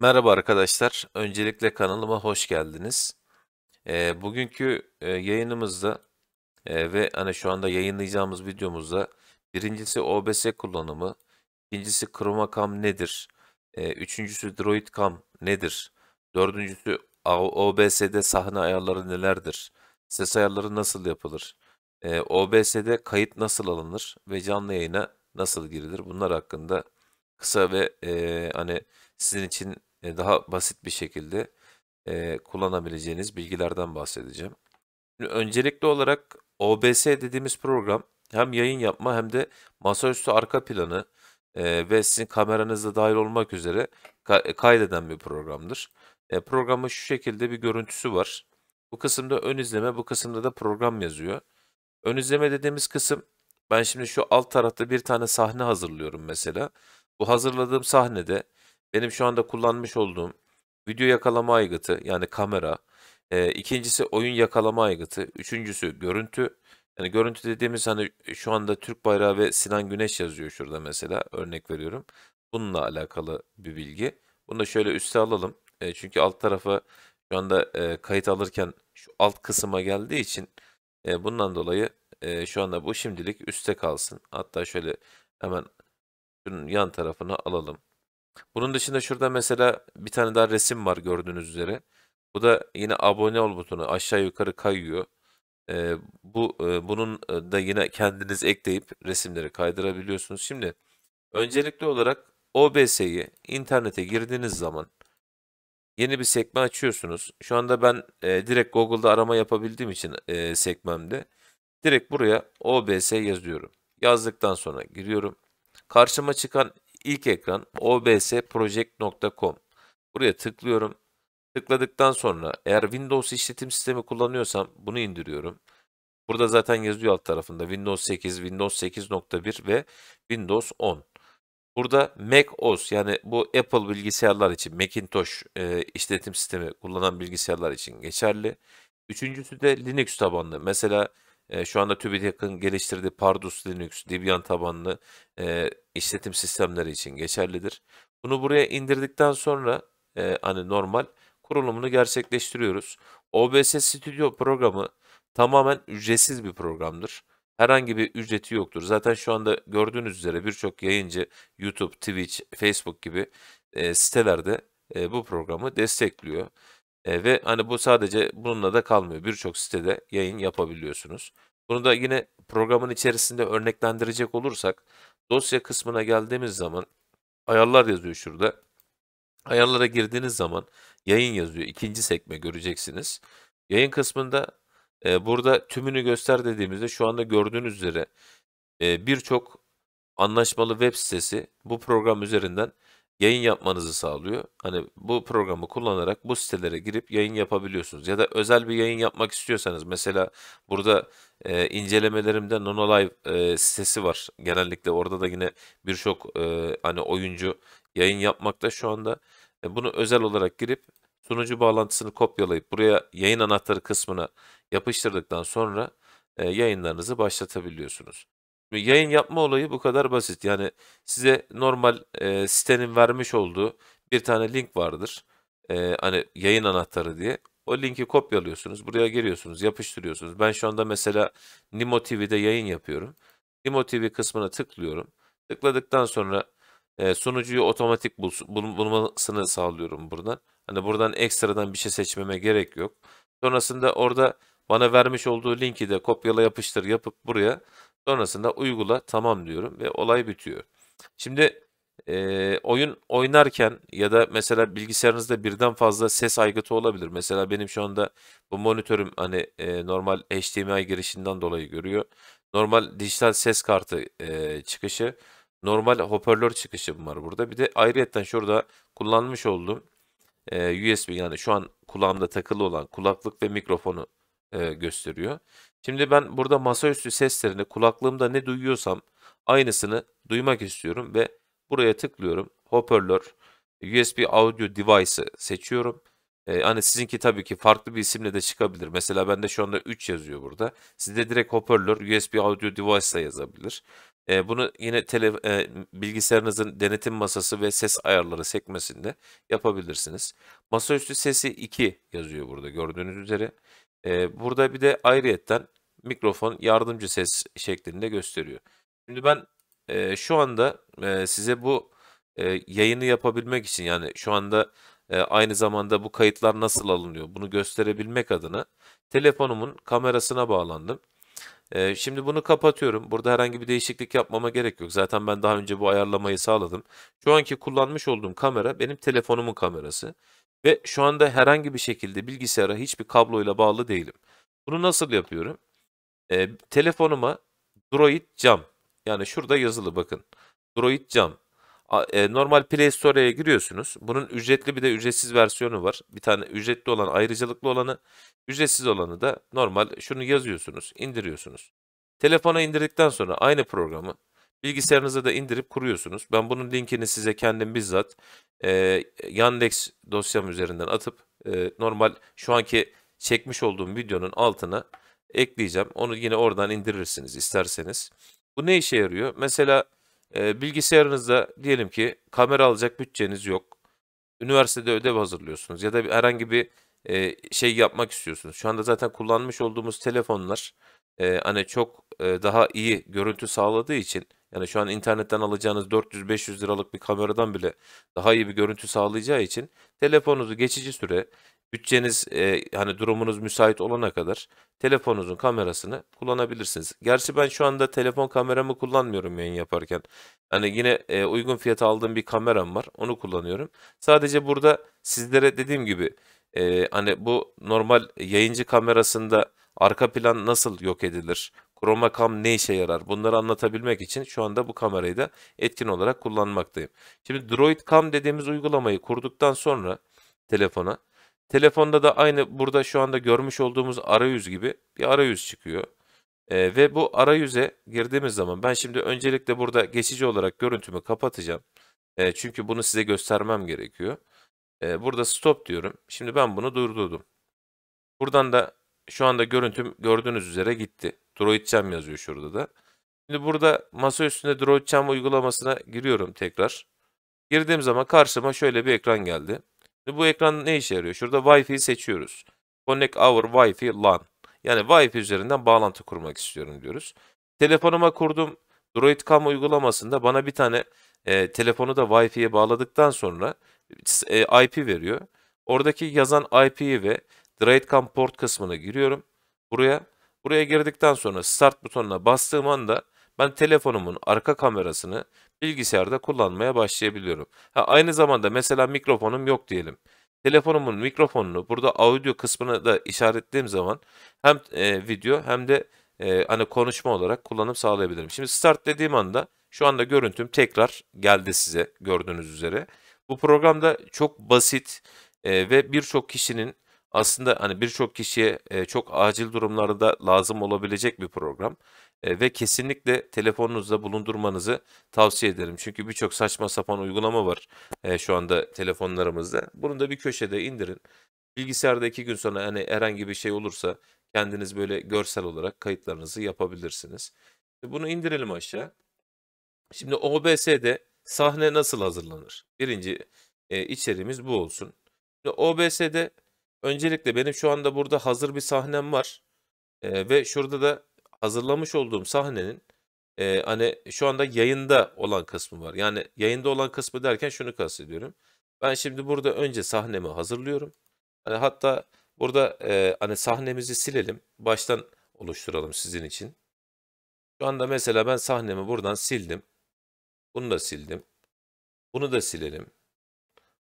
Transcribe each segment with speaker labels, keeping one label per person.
Speaker 1: Merhaba arkadaşlar. Öncelikle kanalıma hoş geldiniz. E, bugünkü e, yayınımızda e, ve hani şu anda yayınlayacağımız videomuzda birincisi OBS kullanımı, ikincisi Chroma Cam nedir, e, üçüncüsü Droid Cam nedir, dördüncüsü OBS'de sahne ayarları nelerdir, ses ayarları nasıl yapılır, e, OBS'de kayıt nasıl alınır ve canlı yayına nasıl girilir bunlar hakkında kısa ve e, hani sizin için daha basit bir şekilde kullanabileceğiniz bilgilerden bahsedeceğim. öncelikli olarak OBS dediğimiz program hem yayın yapma hem de masaüstü arka planı ve sizin kameranızda dahil olmak üzere e, kaydeden bir programdır. E, programın şu şekilde bir görüntüsü var. Bu kısımda ön izleme, bu kısımda da program yazıyor. Ön izleme dediğimiz kısım, ben şimdi şu alt tarafta bir tane sahne hazırlıyorum mesela. Bu hazırladığım sahnede benim şu anda kullanmış olduğum video yakalama aygıtı yani kamera, e, ikincisi oyun yakalama aygıtı, üçüncüsü görüntü. Yani görüntü dediğimiz hani şu anda Türk bayrağı ve Sinan Güneş yazıyor şurada mesela örnek veriyorum. Bununla alakalı bir bilgi. Bunu da şöyle üste alalım. E, çünkü alt tarafa şu anda e, kayıt alırken şu alt kısma geldiği için e, bundan dolayı e, şu anda bu şimdilik üste kalsın. Hatta şöyle hemen şunun yan tarafını alalım. Bunun dışında şurada mesela bir tane daha resim var gördüğünüz üzere. Bu da yine abone ol butonu aşağı yukarı kayıyor. Ee, bu e, bunun e, da yine kendiniz ekleyip resimleri kaydırabiliyorsunuz. Şimdi öncelikli olarak OBS'yi internete girdiğiniz zaman yeni bir sekme açıyorsunuz. Şu anda ben e, direkt Google'da arama yapabildiğim için e, sekmemde direkt buraya OBS yazıyorum. Yazdıktan sonra giriyorum. Karşıma çıkan ilk ekran obsproject.com. Buraya tıklıyorum. Tıkladıktan sonra eğer Windows işletim sistemi kullanıyorsam bunu indiriyorum. Burada zaten yazıyor alt tarafında Windows 8, Windows 8.1 ve Windows 10. Burada Mac OS yani bu Apple bilgisayarlar için Macintosh e, işletim sistemi kullanan bilgisayarlar için geçerli. Üçüncüsü de Linux tabanlı. Mesela e, şu anda TÜBİTAK'ın geliştirdiği Pardus Linux, Debian tabanlı e, işletim sistemleri için geçerlidir. Bunu buraya indirdikten sonra e, hani normal kurulumunu gerçekleştiriyoruz. OBS Studio programı tamamen ücretsiz bir programdır. Herhangi bir ücreti yoktur. Zaten şu anda gördüğünüz üzere birçok yayıncı YouTube, Twitch, Facebook gibi e, sitelerde e, bu programı destekliyor. E, ve hani bu sadece bununla da kalmıyor. Birçok sitede yayın yapabiliyorsunuz. Bunu da yine programın içerisinde örneklendirecek olursak dosya kısmına geldiğimiz zaman ayarlar yazıyor şurada. Ayarlara girdiğiniz zaman yayın yazıyor. İkinci sekme göreceksiniz. Yayın kısmında e, burada tümünü göster dediğimizde şu anda gördüğünüz üzere e, birçok anlaşmalı web sitesi bu program üzerinden yayın yapmanızı sağlıyor. Hani bu programı kullanarak bu sitelere girip yayın yapabiliyorsunuz. Ya da özel bir yayın yapmak istiyorsanız mesela burada e, incelemelerimde Nonolive e, sitesi var. Genellikle orada da yine birçok e, hani oyuncu yayın yapmakta şu anda. E, bunu özel olarak girip sunucu bağlantısını kopyalayıp buraya yayın anahtarı kısmına yapıştırdıktan sonra e, yayınlarınızı başlatabiliyorsunuz. Yayın yapma olayı bu kadar basit. Yani size normal e, sitenin vermiş olduğu bir tane link vardır. E, hani yayın anahtarı diye. O linki kopyalıyorsunuz. Buraya giriyorsunuz, yapıştırıyorsunuz. Ben şu anda mesela Nimo TV'de yayın yapıyorum. Nimo TV kısmına tıklıyorum. Tıkladıktan sonra e, sunucuyu otomatik bul, bul, bulmasını sağlıyorum buradan. Hani buradan ekstradan bir şey seçmeme gerek yok. Sonrasında orada bana vermiş olduğu linki de kopyala yapıştır yapıp buraya Sonrasında uygula tamam diyorum ve olay bitiyor. Şimdi e, oyun oynarken ya da mesela bilgisayarınızda birden fazla ses aygıtı olabilir. Mesela benim şu anda bu monitörüm hani e, normal HDMI girişinden dolayı görüyor. Normal dijital ses kartı e, çıkışı, normal hoparlör çıkışı var burada. Bir de ayrıyetten şurada kullanmış olduğum e, USB yani şu an kulağımda takılı olan kulaklık ve mikrofonu e, gösteriyor. Şimdi ben burada masaüstü seslerini kulaklığımda ne duyuyorsam aynısını duymak istiyorum ve buraya tıklıyorum. Hoparlör, USB audio device'ı seçiyorum. Ee, hani sizinki tabii ki farklı bir isimle de çıkabilir. Mesela bende şu anda 3 yazıyor burada. Sizde direkt hoparlör USB audio device da yazabilir. Ee, bunu yine tele, e, bilgisayarınızın denetim masası ve ses ayarları sekmesinde yapabilirsiniz. Masaüstü sesi 2 yazıyor burada gördüğünüz üzere burada bir de ayrıyetten mikrofon yardımcı ses şeklinde gösteriyor. Şimdi ben şu anda size bu yayını yapabilmek için yani şu anda aynı zamanda bu kayıtlar nasıl alınıyor bunu gösterebilmek adına telefonumun kamerasına bağlandım. şimdi bunu kapatıyorum. Burada herhangi bir değişiklik yapmama gerek yok. Zaten ben daha önce bu ayarlamayı sağladım. Şu anki kullanmış olduğum kamera benim telefonumun kamerası. Ve şu anda herhangi bir şekilde bilgisayara hiçbir kabloyla bağlı değilim. Bunu nasıl yapıyorum? E, telefonuma Droid Cam yani şurada yazılı bakın. Droid Cam. E, normal Play Store'ya giriyorsunuz. Bunun ücretli bir de ücretsiz versiyonu var. Bir tane ücretli olan ayrıcalıklı olanı. Ücretsiz olanı da normal şunu yazıyorsunuz, indiriyorsunuz. Telefona indirdikten sonra aynı programı Bilgisayarınıza da indirip kuruyorsunuz. Ben bunun linkini size kendim bizzat e, Yandex dosyam üzerinden atıp e, normal şu anki çekmiş olduğum videonun altına ekleyeceğim. Onu yine oradan indirirsiniz isterseniz. Bu ne işe yarıyor? Mesela e, bilgisayarınızda diyelim ki kamera alacak bütçeniz yok. Üniversitede ödev hazırlıyorsunuz ya da herhangi bir e, şey yapmak istiyorsunuz. Şu anda zaten kullanmış olduğumuz telefonlar e, hani çok e, daha iyi görüntü sağladığı için yani şu an internetten alacağınız 400-500 liralık bir kameradan bile daha iyi bir görüntü sağlayacağı için telefonunuzu geçici süre bütçeniz e, hani durumunuz müsait olana kadar telefonunuzun kamerasını kullanabilirsiniz. Gerçi ben şu anda telefon kameramı kullanmıyorum yayın yaparken. Hani yine e, uygun fiyata aldığım bir kameram var. Onu kullanıyorum. Sadece burada sizlere dediğim gibi e, hani bu normal yayıncı kamerasında arka plan nasıl yok edilir? Chroma Cam ne işe yarar? Bunları anlatabilmek için şu anda bu kamerayı da etkin olarak kullanmaktayım. Şimdi Droid Cam dediğimiz uygulamayı kurduktan sonra telefona telefonda da aynı burada şu anda görmüş olduğumuz arayüz gibi bir arayüz çıkıyor. ee, ve bu arayüze girdiğimiz zaman ben şimdi öncelikle burada geçici olarak görüntümü kapatacağım. E, çünkü bunu size göstermem gerekiyor. E, burada stop diyorum. Şimdi ben bunu durdurdum. Buradan da şu anda görüntüm gördüğünüz üzere gitti. DroidCam yazıyor şurada da. Şimdi burada masa üstünde DroidCam uygulamasına giriyorum tekrar. Girdiğim zaman karşıma şöyle bir ekran geldi. Şimdi bu ekran ne işe yarıyor? Şurada Wi-Fi seçiyoruz. Connect our Wi-Fi LAN. Yani Wi-Fi üzerinden bağlantı kurmak istiyorum diyoruz. Telefonuma kurduğum DroidCam uygulamasında bana bir tane e, telefonu da Wi-Fi'ye bağladıktan sonra e, IP veriyor. Oradaki yazan IP'yi ve DroidCam port kısmına giriyorum. Buraya Buraya girdikten sonra start butonuna bastığım anda ben telefonumun arka kamerasını bilgisayarda kullanmaya başlayabiliyorum. Ha, aynı zamanda mesela mikrofonum yok diyelim. Telefonumun mikrofonunu burada audio kısmına da işaretlediğim zaman hem e, video hem de e, hani konuşma olarak kullanım sağlayabilirim. Şimdi start dediğim anda şu anda görüntüm tekrar geldi size gördüğünüz üzere. Bu programda çok basit e, ve birçok kişinin aslında hani birçok kişiye e, çok acil durumlarda lazım olabilecek bir program e, ve kesinlikle telefonunuzda bulundurmanızı tavsiye ederim. Çünkü birçok saçma sapan uygulama var e, şu anda telefonlarımızda. Bunu da bir köşede indirin. Bilgisayarda iki gün sonra hani herhangi bir şey olursa kendiniz böyle görsel olarak kayıtlarınızı yapabilirsiniz. E, bunu indirelim aşağı. Şimdi OBS'de sahne nasıl hazırlanır? Birinci e, içeriğimiz bu olsun. Şimdi OBS'de Öncelikle benim şu anda burada hazır bir sahnem var. E, ve şurada da hazırlamış olduğum sahnenin e, hani şu anda yayında olan kısmı var. Yani yayında olan kısmı derken şunu kastediyorum. Ben şimdi burada önce sahnemi hazırlıyorum. Hani hatta burada e, hani sahnemizi silelim. Baştan oluşturalım sizin için. Şu anda mesela ben sahnemi buradan sildim. Bunu da sildim. Bunu da silelim.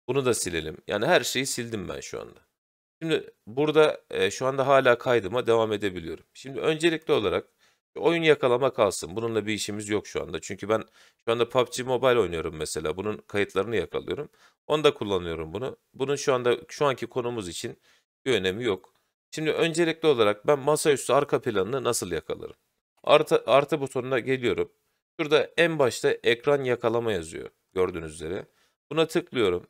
Speaker 1: Bunu da silelim. Yani her şeyi sildim ben şu anda. Şimdi burada e, şu anda hala kaydıma devam edebiliyorum. Şimdi öncelikli olarak oyun yakalama kalsın. Bununla bir işimiz yok şu anda. Çünkü ben şu anda PUBG Mobile oynuyorum mesela. Bunun kayıtlarını yakalıyorum. Onda kullanıyorum bunu. Bunun şu anda şu anki konumuz için bir önemi yok. Şimdi öncelikli olarak ben masaüstü arka planını nasıl yakalarım? Artı, artı butonuna geliyorum. Şurada en başta ekran yakalama yazıyor gördüğünüz üzere. Buna tıklıyorum.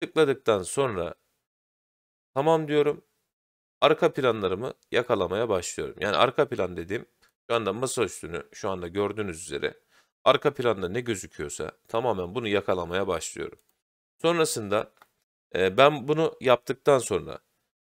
Speaker 1: Tıkladıktan sonra Tamam diyorum. Arka planlarımı yakalamaya başlıyorum. Yani arka plan dediğim şu anda masa üstünü şu anda gördüğünüz üzere arka planda ne gözüküyorsa tamamen bunu yakalamaya başlıyorum. Sonrasında e, ben bunu yaptıktan sonra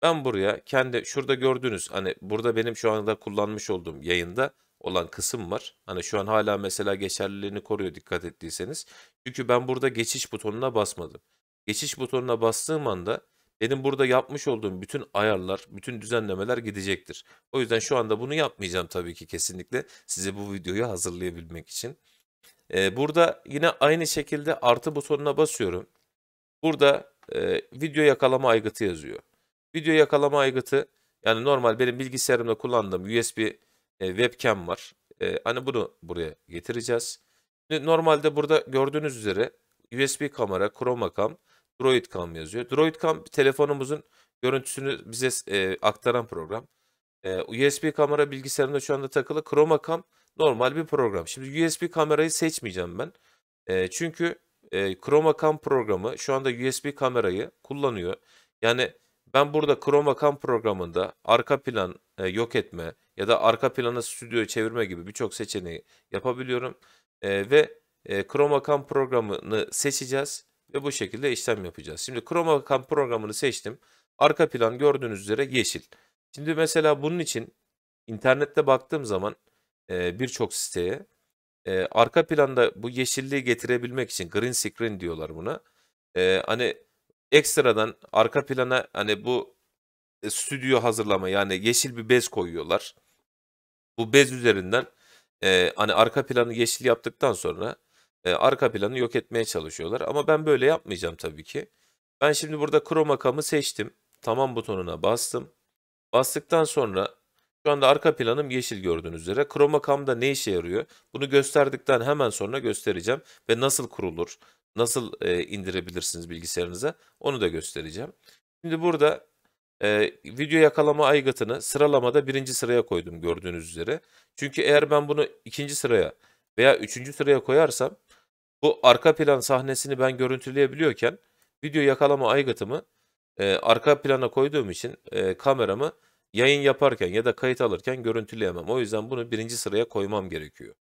Speaker 1: ben buraya kendi şurada gördüğünüz hani burada benim şu anda kullanmış olduğum yayında olan kısım var. Hani şu an hala mesela geçerliliğini koruyor dikkat ettiyseniz. Çünkü ben burada geçiş butonuna basmadım. Geçiş butonuna bastığım anda benim burada yapmış olduğum bütün ayarlar, bütün düzenlemeler gidecektir. O yüzden şu anda bunu yapmayacağım tabii ki kesinlikle size bu videoyu hazırlayabilmek için. Ee, burada yine aynı şekilde artı butonuna basıyorum. Burada e, video yakalama aygıtı yazıyor. Video yakalama aygıtı yani normal benim bilgisayarımda kullandığım USB e, webcam var. E, hani bunu buraya getireceğiz. normalde burada gördüğünüz üzere USB kamera, chroma cam DroidCam yazıyor. DroidCam telefonumuzun görüntüsünü bize e, aktaran program. E, USB kamera bilgisayarında şu anda takılı. Chroma Cam normal bir program. Şimdi USB kamerayı seçmeyeceğim ben. E, çünkü e, Chroma Cam programı şu anda USB kamerayı kullanıyor. Yani ben burada Chroma Cam programında arka plan e, yok etme ya da arka plana stüdyo çevirme gibi birçok seçeneği yapabiliyorum. E, ve e, Chroma Cam programını seçeceğiz. Ve bu şekilde işlem yapacağız. Şimdi Chroma Cam programını seçtim. Arka plan gördüğünüz üzere yeşil. Şimdi mesela bunun için internette baktığım zaman e, birçok siteye e, arka planda bu yeşilliği getirebilmek için green screen diyorlar buna. E, hani ekstradan arka plana hani bu e, stüdyo hazırlama yani yeşil bir bez koyuyorlar. Bu bez üzerinden e, hani arka planı yeşil yaptıktan sonra e, arka planı yok etmeye çalışıyorlar. Ama ben böyle yapmayacağım tabii ki. Ben şimdi burada Chroma Cam'ı seçtim. Tamam butonuna bastım. Bastıktan sonra şu anda arka planım yeşil gördüğünüz üzere. Chroma Cam'da ne işe yarıyor? Bunu gösterdikten hemen sonra göstereceğim ve nasıl kurulur, nasıl e, indirebilirsiniz bilgisayarınıza onu da göstereceğim. Şimdi burada e, video yakalama aygıtını sıralamada birinci sıraya koydum gördüğünüz üzere. Çünkü eğer ben bunu ikinci sıraya veya üçüncü sıraya koyarsam bu arka plan sahnesini ben görüntüleyebiliyorken video yakalama aygıtımı e, arka plana koyduğum için e, kameramı yayın yaparken ya da kayıt alırken görüntüleyemem. O yüzden bunu birinci sıraya koymam gerekiyor.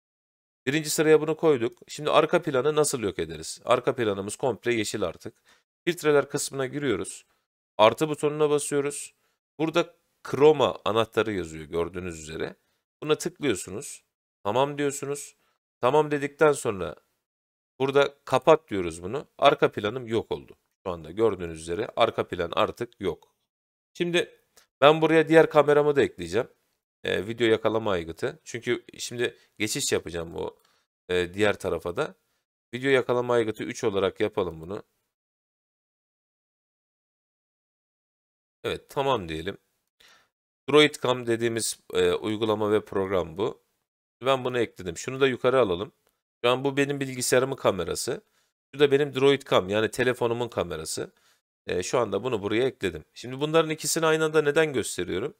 Speaker 1: Birinci sıraya bunu koyduk. Şimdi arka planı nasıl yok ederiz? Arka planımız komple yeşil artık. Filtreler kısmına giriyoruz. Artı butonuna basıyoruz. Burada Chroma anahtarı yazıyor gördüğünüz üzere. Buna tıklıyorsunuz. Tamam diyorsunuz. Tamam dedikten sonra Burada kapat diyoruz bunu. Arka planım yok oldu. Şu anda gördüğünüz üzere arka plan artık yok. Şimdi ben buraya diğer kameramı da ekleyeceğim. E, video yakalama aygıtı. Çünkü şimdi geçiş yapacağım bu e, diğer tarafa da. Video yakalama aygıtı 3 olarak yapalım bunu. Evet tamam diyelim. DroidCam dediğimiz e, uygulama ve program bu. Ben bunu ekledim. Şunu da yukarı alalım. Şu an bu benim bilgisayarımın kamerası. Şu da benim Droid Cam yani telefonumun kamerası. E, şu anda bunu buraya ekledim. Şimdi bunların ikisini aynı anda neden gösteriyorum?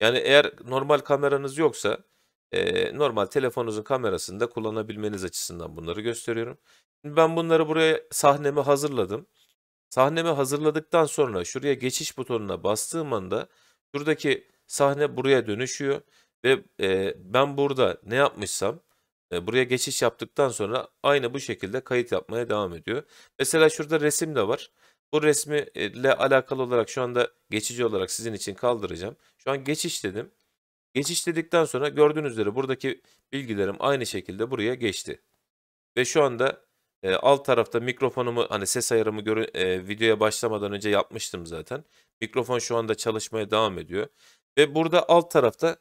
Speaker 1: Yani eğer normal kameranız yoksa e, normal telefonunuzun kamerasında kullanabilmeniz açısından bunları gösteriyorum. Şimdi ben bunları buraya sahnemi hazırladım. Sahnemi hazırladıktan sonra şuraya geçiş butonuna bastığım anda şuradaki sahne buraya dönüşüyor ve e, ben burada ne yapmışsam ee, buraya geçiş yaptıktan sonra aynı bu şekilde kayıt yapmaya devam ediyor. Mesela şurada resim de var. Bu resmiyle e, alakalı olarak şu anda geçici olarak sizin için kaldıracağım. Şu an geçiş dedim. Geçiş dedikten sonra gördüğünüz üzere buradaki bilgilerim aynı şekilde buraya geçti. Ve şu anda e, alt tarafta mikrofonumu hani ses ayarımı görü e, videoya başlamadan önce yapmıştım zaten. Mikrofon şu anda çalışmaya devam ediyor. Ve burada alt tarafta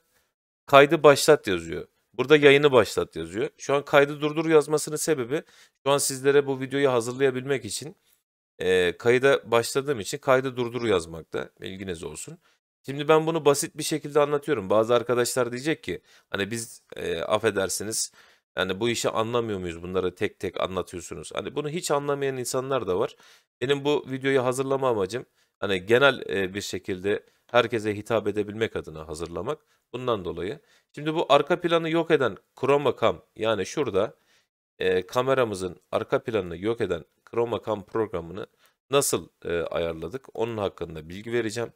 Speaker 1: kaydı başlat yazıyor. Burada yayını başlat yazıyor. Şu an kaydı durdur yazmasının sebebi şu an sizlere bu videoyu hazırlayabilmek için e, kayıda başladığım için kaydı durdur yazmakta. Bilginiz olsun. Şimdi ben bunu basit bir şekilde anlatıyorum. Bazı arkadaşlar diyecek ki hani biz e, affedersiniz yani bu işi anlamıyor muyuz bunları tek tek anlatıyorsunuz. Hani bunu hiç anlamayan insanlar da var. Benim bu videoyu hazırlama amacım hani genel e, bir şekilde herkese hitap edebilmek adına hazırlamak. Bundan dolayı. Şimdi bu arka planı yok eden Chroma Cam yani şurada e, kameramızın arka planını yok eden Chroma Cam programını nasıl e, ayarladık? Onun hakkında bilgi vereceğim.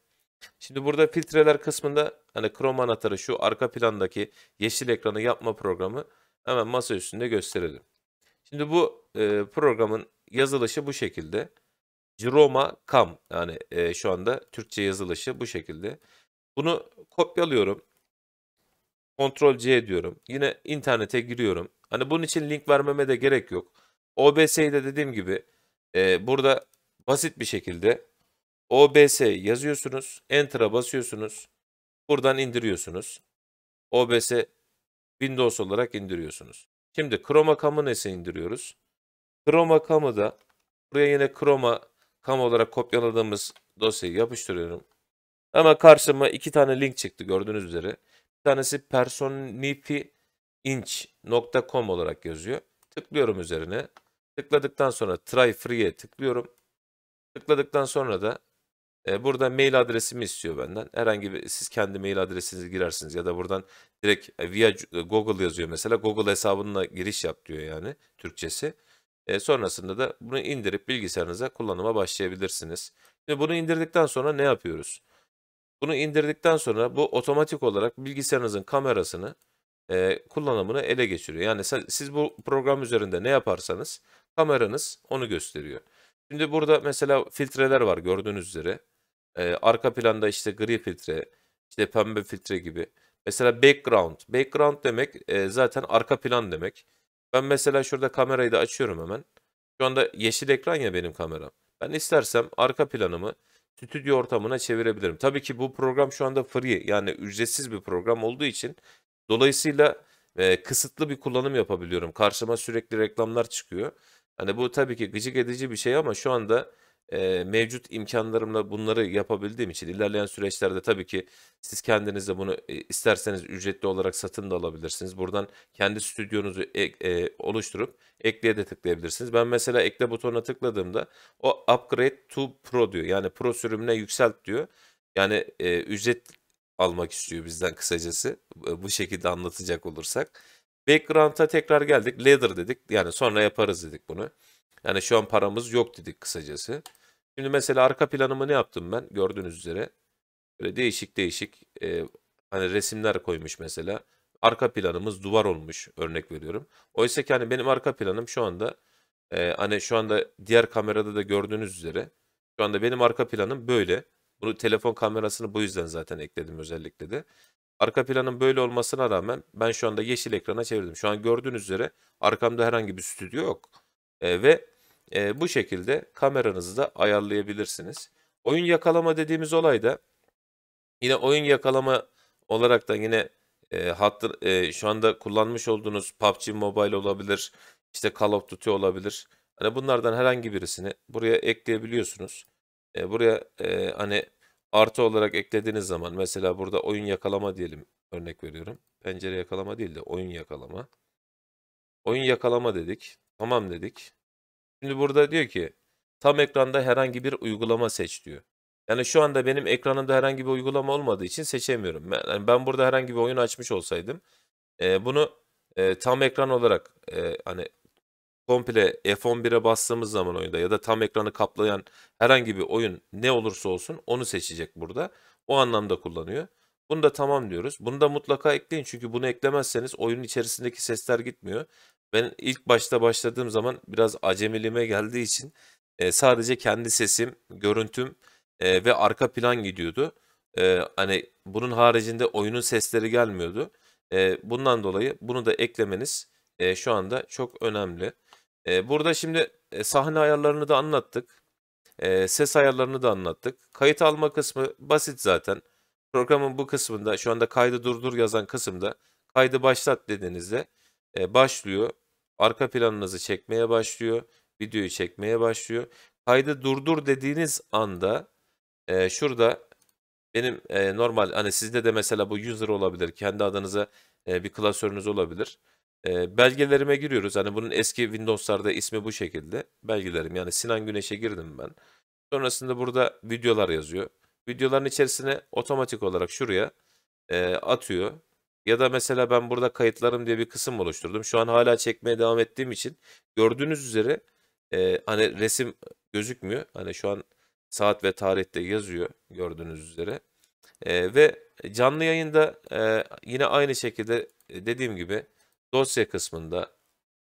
Speaker 1: Şimdi burada filtreler kısmında hani Chrome anahtarı şu arka plandaki yeşil ekranı yapma programı hemen masa üstünde gösterelim. Şimdi bu e, programın yazılışı bu şekilde. Ciroma Cam yani e, şu anda Türkçe yazılışı bu şekilde. Bunu kopyalıyorum. Ctrl C diyorum. Yine internete giriyorum. Hani bunun için link vermeme de gerek yok. OBS'yi de dediğim gibi e, burada basit bir şekilde OBS yazıyorsunuz. Enter'a basıyorsunuz. Buradan indiriyorsunuz. OBS Windows olarak indiriyorsunuz. Şimdi Chroma Cam'ı nesi indiriyoruz? Chroma Cam'ı da buraya yine Chroma tam olarak kopyaladığımız dosyayı yapıştırıyorum. Ama karşıma iki tane link çıktı gördüğünüz üzere. Bir tanesi personifiinch.com olarak yazıyor. Tıklıyorum üzerine. Tıkladıktan sonra try free'ye tıklıyorum. Tıkladıktan sonra da e, burada mail adresimi istiyor benden. Herhangi bir siz kendi mail adresinizi girersiniz ya da buradan direkt e, via e, Google yazıyor mesela. Google hesabınla giriş yap diyor yani Türkçesi. E, sonrasında da bunu indirip bilgisayarınıza kullanıma başlayabilirsiniz. Şimdi bunu indirdikten sonra ne yapıyoruz? Bunu indirdikten sonra bu otomatik olarak bilgisayarınızın kamerasını e, kullanımını ele geçiriyor. Yani siz bu program üzerinde ne yaparsanız kameranız onu gösteriyor. Şimdi burada mesela filtreler var gördüğünüz üzere. E, arka planda işte gri filtre, işte pembe filtre gibi. Mesela background. Background demek e, zaten arka plan demek. Ben mesela şurada kamerayı da açıyorum hemen. Şu anda yeşil ekran ya benim kameram. Ben istersem arka planımı stüdyo ortamına çevirebilirim. Tabii ki bu program şu anda free yani ücretsiz bir program olduğu için dolayısıyla e, kısıtlı bir kullanım yapabiliyorum. Karşıma sürekli reklamlar çıkıyor. Hani bu tabii ki gıcık edici bir şey ama şu anda e, mevcut imkanlarımla bunları yapabildiğim için ilerleyen süreçlerde tabii ki siz kendiniz de bunu e, isterseniz ücretli olarak satın da alabilirsiniz. Buradan kendi stüdyonuzu ek, e, oluşturup ekleye de tıklayabilirsiniz. Ben mesela ekle butonuna tıkladığımda o upgrade to pro diyor. Yani pro sürümüne yükselt diyor. Yani e, ücret almak istiyor bizden kısacası. Bu şekilde anlatacak olursak. Background'a tekrar geldik. Ladder dedik. Yani sonra yaparız dedik bunu. Yani şu an paramız yok dedik kısacası. Şimdi mesela arka planımı ne yaptım ben? Gördüğünüz üzere böyle değişik değişik e, hani resimler koymuş mesela. Arka planımız duvar olmuş örnek veriyorum. Oysa ki hani benim arka planım şu anda e, hani şu anda diğer kamerada da gördüğünüz üzere şu anda benim arka planım böyle. Bunu telefon kamerasını bu yüzden zaten ekledim özellikle de. Arka planın böyle olmasına rağmen ben şu anda yeşil ekrana çevirdim. Şu an gördüğünüz üzere arkamda herhangi bir stüdyo yok. E, ve e, bu şekilde kameranızı da ayarlayabilirsiniz. Oyun yakalama dediğimiz olay da yine oyun yakalama olarak da yine e, hattı, e, şu anda kullanmış olduğunuz PUBG Mobile olabilir, işte Call of Duty olabilir. Hani bunlardan herhangi birisini buraya ekleyebiliyorsunuz. E, buraya e, hani artı olarak eklediğiniz zaman mesela burada oyun yakalama diyelim örnek veriyorum. Pencere yakalama değil de oyun yakalama. Oyun yakalama dedik. Tamam dedik. Şimdi burada diyor ki tam ekranda herhangi bir uygulama seç diyor. Yani şu anda benim ekranımda herhangi bir uygulama olmadığı için seçemiyorum. Ben, yani ben burada herhangi bir oyun açmış olsaydım e, bunu e, tam ekran olarak e, hani komple F11'e bastığımız zaman oyunda ya da tam ekranı kaplayan herhangi bir oyun ne olursa olsun onu seçecek burada. O anlamda kullanıyor. Bunu da tamam diyoruz. Bunu da mutlaka ekleyin çünkü bunu eklemezseniz oyunun içerisindeki sesler gitmiyor. Ben ilk başta başladığım zaman biraz acemiliğime geldiği için e, sadece kendi sesim, görüntüm e, ve arka plan gidiyordu. E, hani bunun haricinde oyunun sesleri gelmiyordu. E, bundan dolayı bunu da eklemeniz e, şu anda çok önemli. E, burada şimdi e, sahne ayarlarını da anlattık. E, ses ayarlarını da anlattık. Kayıt alma kısmı basit zaten programın bu kısmında şu anda kaydı durdur yazan kısımda kaydı başlat dediğinizde e, başlıyor. Arka planınızı çekmeye başlıyor. Videoyu çekmeye başlıyor. Kaydı durdur dediğiniz anda e, şurada benim e, normal hani sizde de mesela bu user olabilir. Kendi adınıza e, bir klasörünüz olabilir. E, belgelerime giriyoruz. Hani bunun eski Windows'larda ismi bu şekilde. Belgelerim yani Sinan Güneş'e girdim ben. Sonrasında burada videolar yazıyor videoların içerisine otomatik olarak şuraya e, atıyor. Ya da mesela ben burada kayıtlarım diye bir kısım oluşturdum. Şu an hala çekmeye devam ettiğim için gördüğünüz üzere e, hani resim gözükmüyor. Hani şu an saat ve tarihte yazıyor gördüğünüz üzere. E, ve canlı yayında e, yine aynı şekilde dediğim gibi dosya kısmında,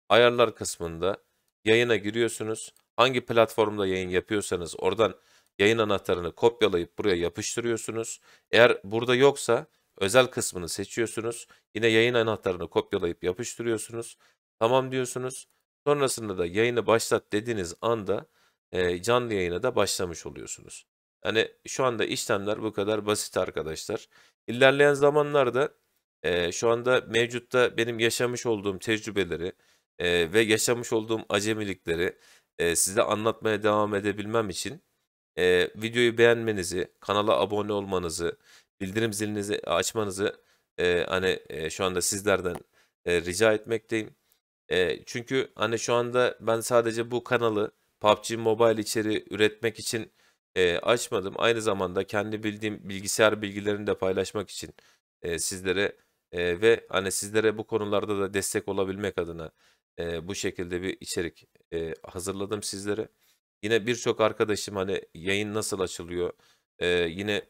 Speaker 1: ayarlar kısmında yayına giriyorsunuz. Hangi platformda yayın yapıyorsanız oradan yayın anahtarını kopyalayıp buraya yapıştırıyorsunuz. Eğer burada yoksa özel kısmını seçiyorsunuz. Yine yayın anahtarını kopyalayıp yapıştırıyorsunuz. Tamam diyorsunuz. Sonrasında da yayını başlat dediğiniz anda e, canlı yayına da başlamış oluyorsunuz. Yani şu anda işlemler bu kadar basit arkadaşlar. İlerleyen zamanlarda e, şu anda mevcutta benim yaşamış olduğum tecrübeleri e, ve yaşamış olduğum acemilikleri e, size anlatmaya devam edebilmem için e, videoyu beğenmenizi, kanala abone olmanızı, bildirim zilinizi açmanızı e, hani e, şu anda sizlerden e, rica etmekteyim. E, çünkü hani şu anda ben sadece bu kanalı PUBG Mobile içeriği üretmek için e, açmadım. Aynı zamanda kendi bildiğim bilgisayar bilgilerini de paylaşmak için e, sizlere e, ve hani sizlere bu konularda da destek olabilmek adına e, bu şekilde bir içerik e, hazırladım sizlere. Yine birçok arkadaşım hani yayın nasıl açılıyor? Ee, yine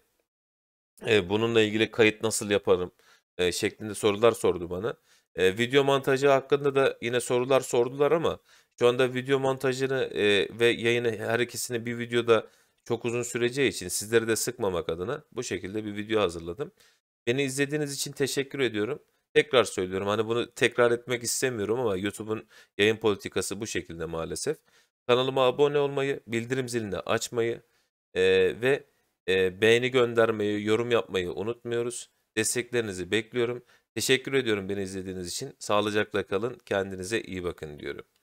Speaker 1: e, bununla ilgili kayıt nasıl yaparım? E, şeklinde sorular sordu bana. E, video montajı hakkında da yine sorular sordular ama şu anda video montajını e, ve yayını her ikisini bir videoda çok uzun süreceği için sizleri de sıkmamak adına bu şekilde bir video hazırladım. Beni izlediğiniz için teşekkür ediyorum. Tekrar söylüyorum hani bunu tekrar etmek istemiyorum ama YouTube'un yayın politikası bu şekilde maalesef. Kanalıma abone olmayı, bildirim zilini açmayı e, ve e, beğeni göndermeyi, yorum yapmayı unutmuyoruz. Desteklerinizi bekliyorum. Teşekkür ediyorum beni izlediğiniz için. Sağlıcakla kalın, kendinize iyi bakın diyorum.